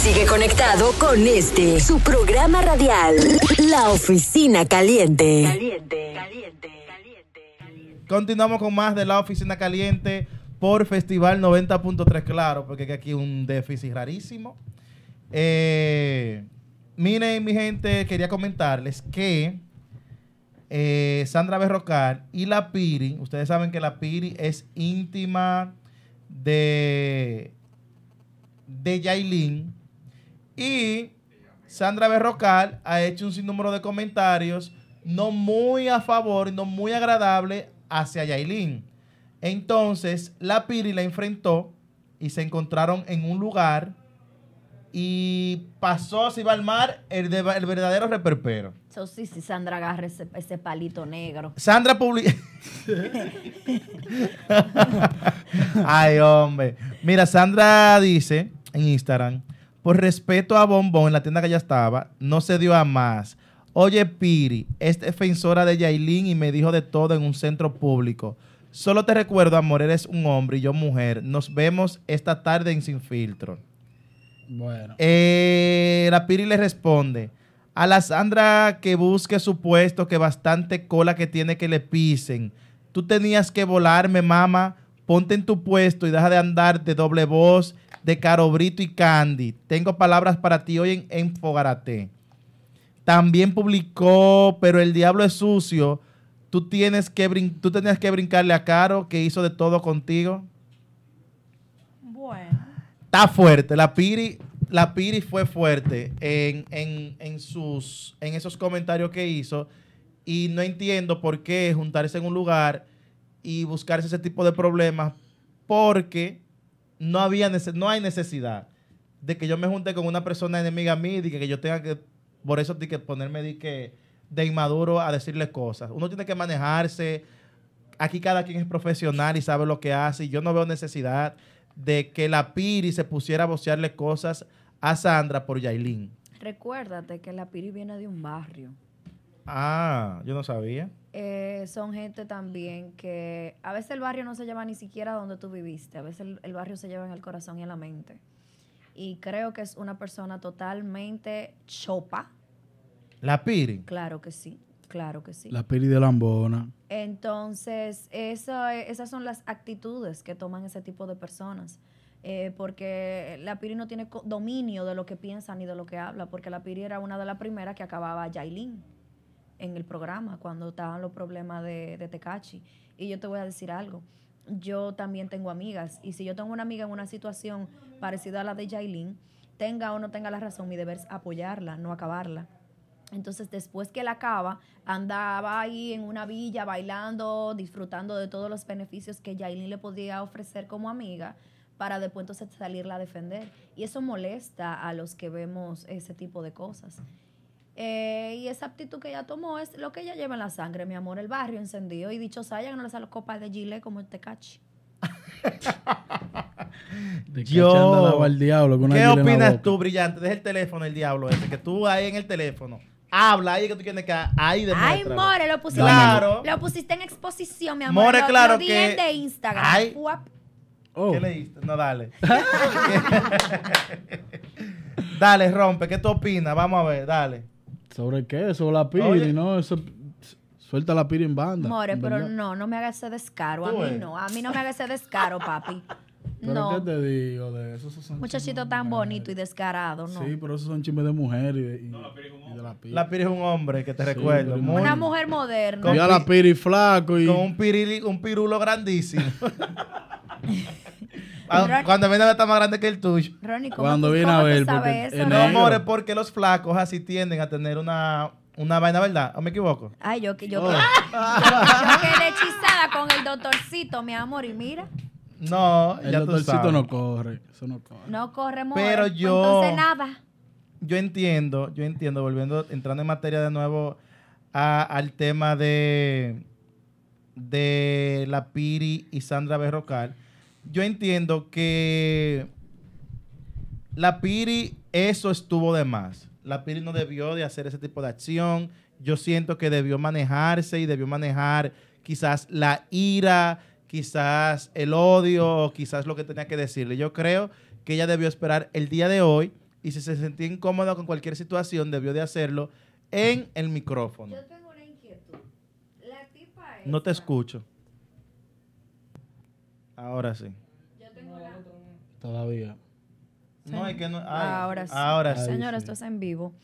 Sigue conectado con este, su programa radial, La Oficina Caliente. Caliente, caliente, caliente, Continuamos con más de La Oficina Caliente por Festival 90.3, claro, porque aquí un déficit rarísimo. Eh, miren, mi gente, quería comentarles que eh, Sandra Berrocal y la Piri, ustedes saben que la Piri es íntima de, de Yailin y Sandra Berrocal ha hecho un sinnúmero de comentarios no muy a favor, no muy agradable hacia Yailin. Entonces, la Piri la enfrentó y se encontraron en un lugar y pasó, se va al mar, el, verdadero reperpero. So, sí, sí, Sandra agarra ese, ese palito negro. Sandra publica... Ay, hombre. Mira, Sandra dice en Instagram por respeto a Bombón, en la tienda que ya estaba, no se dio a más. Oye, Piri, es defensora de Yailin y me dijo de todo en un centro público. Solo te recuerdo, amor, eres un hombre y yo mujer. Nos vemos esta tarde en Sin Filtro. Bueno. Eh, la Piri le responde. A la Sandra que busque su puesto, que bastante cola que tiene que le pisen. Tú tenías que volarme, mamá, ponte en tu puesto y deja de andar de doble voz, de carobrito y candy. Tengo palabras para ti hoy en, en También publicó, pero el diablo es sucio. Tú, tienes que tú tenías que brincarle a Caro, que hizo de todo contigo. Bueno. Está fuerte. La Piri, la Piri fue fuerte en, sus, en esos comentarios que hizo. Y no entiendo por qué juntarse en un lugar y buscarse ese tipo de problemas porque no, había no hay necesidad de que yo me junte con una persona enemiga a mí y que yo tenga que, por eso, de que ponerme de, que, de inmaduro a decirle cosas. Uno tiene que manejarse. Aquí cada quien es profesional y sabe lo que hace. Y yo no veo necesidad de que la Piri se pusiera a vocearle cosas a Sandra por Yailin. Recuérdate que la Piri viene de un barrio. Ah, yo no sabía. Eh, son gente también que a veces el barrio no se lleva ni siquiera donde tú viviste, a veces el, barrio se lleva en el corazón y en la mente. Y creo que es una persona totalmente chopa. ¿La Piri? Claro que sí, claro que sí. La Piri de Lambona. Entonces, esas son las actitudes que toman ese tipo de personas. Eh, porque la Piri no tiene dominio de lo que piensa ni de lo que habla, porque la Piri era una de las primeras que acababa Yailin en el programa cuando estaban los problemas de, de Tecachi. Y yo te voy a decir algo. Yo también tengo amigas. Y si yo tengo una amiga en una situación parecida a la de Jailin, tenga o no tenga la razón, mi deber es apoyarla, no acabarla. Entonces, después que la acaba, andaba ahí en una villa bailando, disfrutando de todos los beneficios que Jailin le podía ofrecer como amiga para después entonces salirla a defender. Y eso molesta a los que vemos ese tipo de cosas. Eh, y esa actitud que ella tomó es lo que ella lleva en la sangre, mi amor, el barrio encendido. Y dicho ella que no le los copas de Gile como el Tecachi. Yo, ¿qué opinas tú, brillante? Deja el teléfono, el diablo ese, que tú ahí en el teléfono. Habla ahí que tú tienes que ahí Ay, More, lo pusiste, claro. lo pusiste en exposición, mi amor. More, claro lo que... de Instagram. Ay. Oh. ¿Qué leíste? No, dale. dale, rompe. ¿Qué tú opinas? Vamos a ver, dale. ¿Sobre qué? Sobre la piri, ¿no? Eso, suelta la piri en banda. More, pero no, no me hagas ese descaro. A mí no, a mí no me hagas ese descaro, papi. ¿Pero no. qué te digo de eso? Muchachito tan bonito y descarado, ¿no? Sí, pero esos son chismes de mujer y de, no, la piri es un hombre. la, piri. es un hombre, que te recuerdo. Una mujer moderna. Con, la piri flaco y... Con un, un pirulo grandísimo. Ah, cuando viene a ver está más grande que el tuyo. Cuando viene a ver, eso, No, amores, porque los flacos así tienden a tener una, una vaina, ¿verdad? ¿O me equivoco? Ay, yo, que- yo, oh. que- hechizada con el doctorcito, mi amor, y mira, No, El doctorcito no corre. Eso no corre. no corre more. Pero pues yo- Entonces nada. Yo entiendo, yo entiendo, volviendo, entrando en materia de nuevo al tema de, de la Piri y Sandra Berrocal yo entiendo que la Piri, eso estuvo de más. La Piri no debió de hacer ese tipo de acción. Yo siento que debió manejarse y debió manejar quizás la ira, quizás el odio, quizás lo que tenía que decirle. Yo creo que ella debió esperar el día de hoy y si se sentía incómoda con cualquier situación, debió de hacerlo en el micrófono. Yo tengo una inquietud. La tipa No te escucho. Ahora sí. tengo Todavía. No, hay que no. ahora sí. Ahora Señora, esto es en vivo.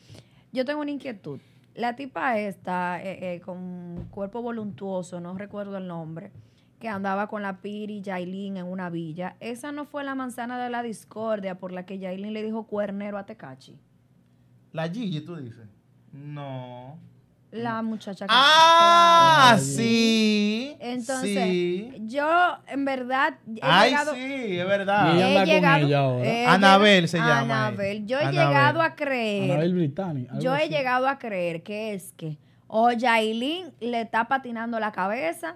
Yo tengo una inquietud. La tipa esta, eh, eh, con cuerpo voluntuoso, no recuerdo el nombre, que andaba con la Piri y Yailin en una villa, esa no fue la manzana de la discordia por la que Yailin le dijo cuernero a Tecachi. La Gigi, tú dices. No la mm. muchacha que Ah, sí. Entonces, yo en verdad Ay, sí, es verdad. ella anda con ella ahora. Eh, Anabel se llama. Anabel, yo he llegado a creer. Anabel Yo he llegado a creer que es que o Yailin le está patinando la cabeza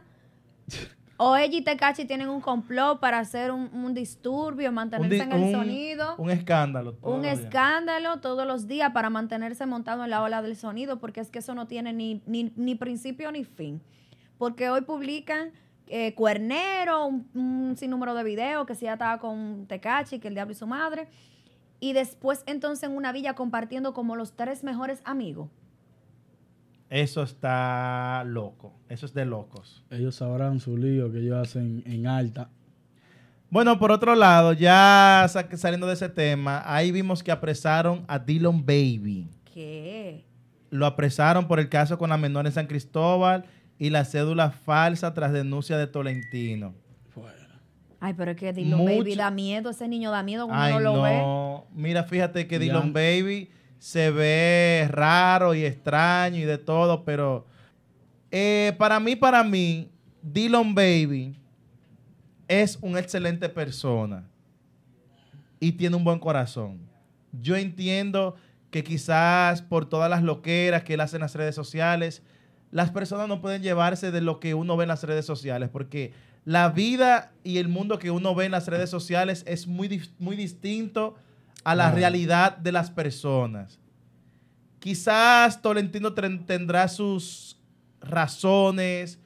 O ella y Tecachi tienen un complot para hacer un, disturbio, mantenerse en el sonido. Un escándalo. Un escándalo todos los días para mantenerse montado en la ola del sonido, porque es que eso no tiene ni, principio ni fin. Porque hoy publican eh, Cuernero, un, sinnúmero de videos, que si ya estaba con Tecachi, que el diablo y su madre. Y después entonces en una villa compartiendo como los tres mejores amigos. Eso está loco. Eso es de locos. Ellos sabrán su lío que ellos hacen en alta. Bueno, por otro lado, ya saliendo de ese tema, ahí vimos que apresaron a Dylan Baby. ¿Qué? Lo apresaron por el caso con la menor en San Cristóbal y la cédula falsa tras denuncia de Tolentino. Ay, pero es que Dylan Baby da miedo, ese niño da miedo cuando uno lo no. Mira, fíjate que Dylan Baby se ve raro y extraño y de todo, pero eh, para mí, para mí, Dylan Baby es una excelente persona y tiene un buen corazón. Yo entiendo que quizás por todas las loqueras que él hace en las redes sociales, las personas no pueden llevarse de lo que uno ve en las redes sociales, porque la vida y el mundo que uno ve en las redes sociales es muy, muy distinto a la realidad de las personas. Quizás Tolentino tendrá sus razones,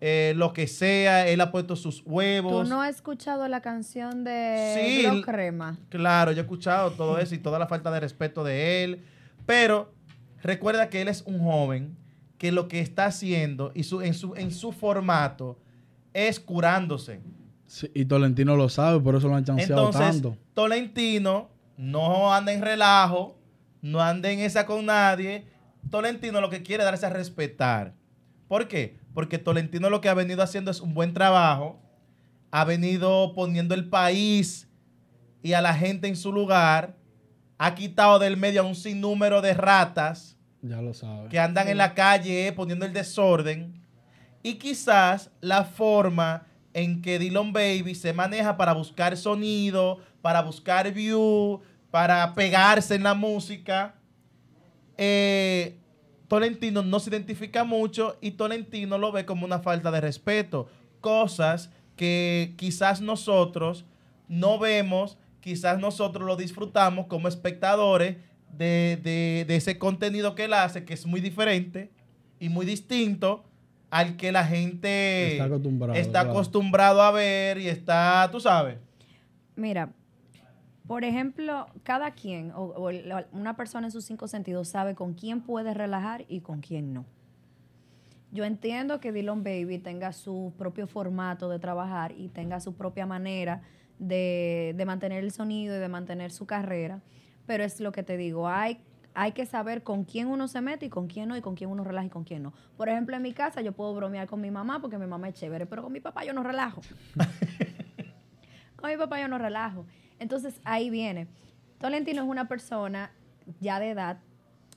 eh, lo que sea, él ha puesto sus huevos. ¿Tú no has escuchado la canción de sí, Crema? Claro, yo he escuchado todo eso y toda la falta de respeto de él, pero recuerda que él es un joven que lo que está haciendo y su, en, su, en su formato es curándose. y Tolentino lo sabe, por eso lo han chanceado Entonces, tanto. Tolentino no anda en relajo, no anden en esa con nadie. Tolentino lo que quiere darse a respetar. ¿Por qué? Porque Tolentino lo que ha venido haciendo es un buen trabajo, ha venido poniendo el país y a la gente en su lugar, ha quitado del medio a un sinnúmero de ratas ya lo que andan en la calle eh, poniendo el desorden y quizás la forma en que Dylan Baby se maneja para buscar sonido, para buscar view, para pegarse en la música. Eh, Tolentino no se identifica mucho y Tolentino lo ve como una falta de respeto. Cosas que quizás nosotros no vemos, quizás nosotros lo disfrutamos como espectadores de, de ese contenido que él hace, que es muy diferente y muy distinto al que la gente está acostumbrado, a ver y está, tú sabes. Mira, por ejemplo, cada quien o, una persona en sus cinco sentidos sabe con quién puede relajar y con quién no. Yo entiendo que Dylan Baby tenga su propio formato de trabajar y tenga su propia manera de, de mantener el sonido y de mantener su carrera, pero es lo que te digo, hay hay que saber con quién uno se mete y con quién no, y con quién uno relaja y con quién no. Por ejemplo, en mi casa yo puedo bromear con mi mamá porque mi mamá es chévere, pero con mi papá yo no relajo. con mi papá yo no relajo. Entonces ahí viene. Tolentino es una persona ya de edad,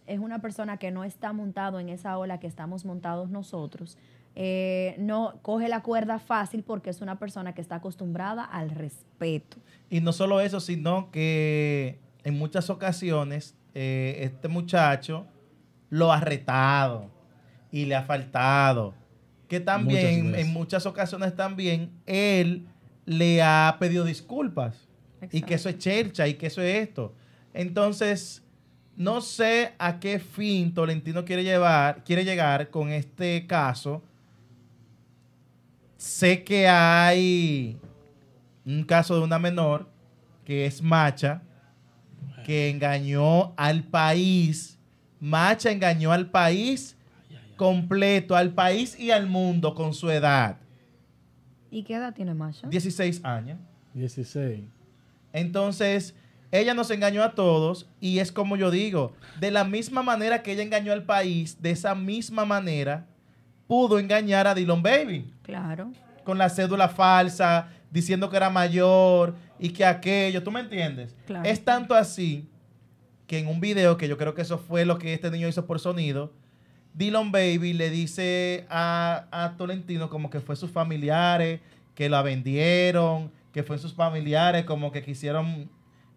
es una persona que no está montado en esa ola que estamos montados nosotros. Eh, no coge la cuerda fácil porque es una persona que está acostumbrada al respeto. Y no solo eso, sino que en muchas ocasiones eh, este muchacho lo ha retado y le ha faltado. Que también, en muchas ocasiones también, él le ha pedido disculpas. Y que eso es chercha y que eso es esto. Entonces, no sé a qué fin Tolentino quiere llevar, quiere llegar con este caso. Sé que hay un caso de una menor que es macha, que engañó al país. Macha engañó al país completo, al país y al mundo con su edad. ¿Y qué edad tiene Macha? 16 años. 16. Entonces, ella nos engañó a todos y es como yo digo, de la misma manera que ella engañó al país, de esa misma manera pudo engañar a Dylan Baby. Claro. Con la cédula falsa, diciendo que era mayor y que aquello, ¿tú me entiendes? Es tanto así que en un video, que yo creo que eso fue lo que este niño hizo por sonido, Dylan Baby le dice a, a Tolentino como que fue sus familiares, que la vendieron, que fue sus familiares, como que quisieron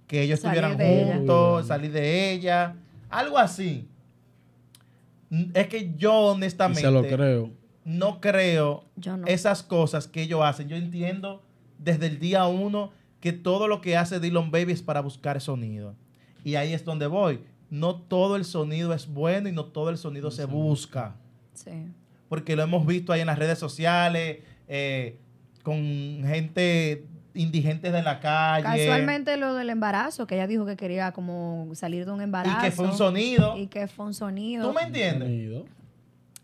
que ellos estuvieran juntos, salir de ella, algo así. Es que yo honestamente... lo creo. No creo esas cosas que ellos hacen. Yo entiendo desde el día uno que todo lo que hace Dylan Baby es para buscar sonido. Y ahí es donde voy. No todo el sonido es bueno y no todo el sonido se busca. Sí. Porque lo hemos visto ahí en las redes sociales, eh, con gente indigente de la calle. Casualmente lo del embarazo, que ella dijo que quería como salir de un embarazo. Y que fue un sonido. Y que fue un sonido. ¿Tú me entiendes?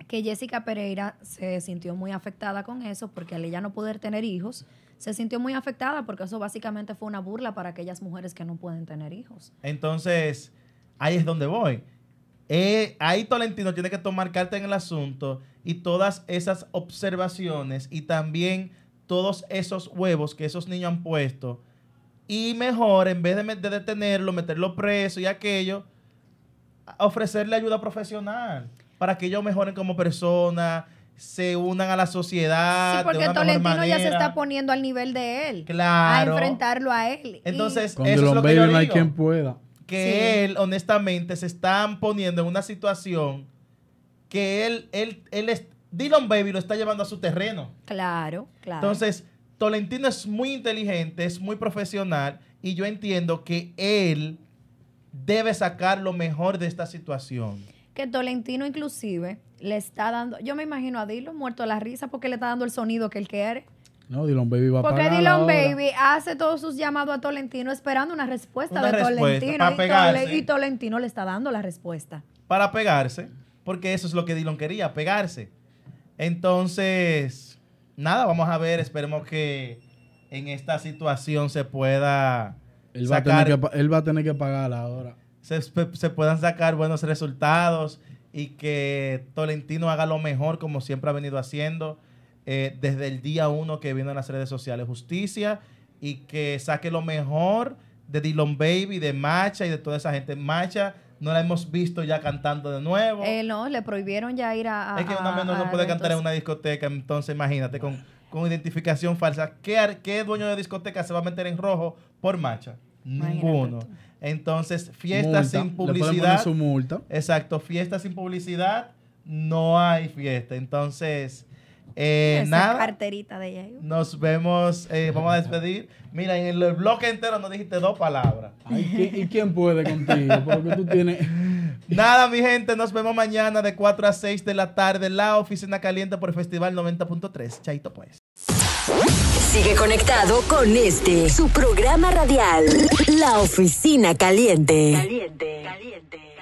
Que Jessica Pereira se sintió muy afectada con eso porque al ella no poder tener hijos, se sintió muy afectada porque eso básicamente fue una burla para aquellas mujeres que no pueden tener hijos. Entonces, ahí es donde voy. Eh, ahí Tolentino tiene que tomar carta en el asunto y todas esas observaciones y también todos esos huevos que esos niños han puesto. Y mejor, en vez de, detenerlo, meterlo preso y aquello, ofrecerle ayuda profesional para que ellos mejoren como persona, se unan a la sociedad. Sí, porque Tolentino ya se está poniendo al nivel de él. Claro. A enfrentarlo a él. Entonces, eso es lo que yo quien pueda. Que él, honestamente, se está poniendo en una situación que él, él, él es, Dylan Baby lo está llevando a su terreno. Claro, claro. Entonces, Tolentino es muy inteligente, es muy profesional y yo entiendo que él debe sacar lo mejor de esta situación que Tolentino inclusive le está dando, yo me imagino a Dilo muerto de la risa porque le está dando el sonido que él quiere. No, Dylan Baby va a Porque Dilon Baby hace todos sus llamados a Tolentino esperando una respuesta de Tolentino. Y, Tolentino le está dando la respuesta. Para pegarse, porque eso es lo que Dylan quería, pegarse. Entonces, nada, vamos a ver, esperemos que en esta situación se pueda... Él, sacar... él va a tener que pagar ahora se, puedan sacar buenos resultados y que Tolentino haga lo mejor como siempre ha venido haciendo eh, desde el día uno que vino en las redes sociales. Justicia y que saque lo mejor de Dylan Baby, de Macha y de toda esa gente. Macha no la hemos visto ya cantando de nuevo. Eh, no, le prohibieron ya ir a... es que una no puede cantar en una discoteca, entonces imagínate, con, identificación falsa. ¿Qué, ¿Qué dueño de discoteca se va a meter en rojo por Macha? Ninguno. Entonces, fiestas sin publicidad. Exacto, fiesta sin publicidad, no hay fiesta. Entonces, eh, nada. Nos vemos, eh, vamos a despedir. Mira, en el bloque entero no dijiste dos palabras. ¿Y quién puede contigo? Porque tú tienes. Nada, mi gente, nos vemos mañana de 4 a 6 de la tarde, la oficina caliente por Festival 90.3. Chaito, pues. Sigue conectado con este, su programa radial, La Oficina Caliente. Caliente, caliente.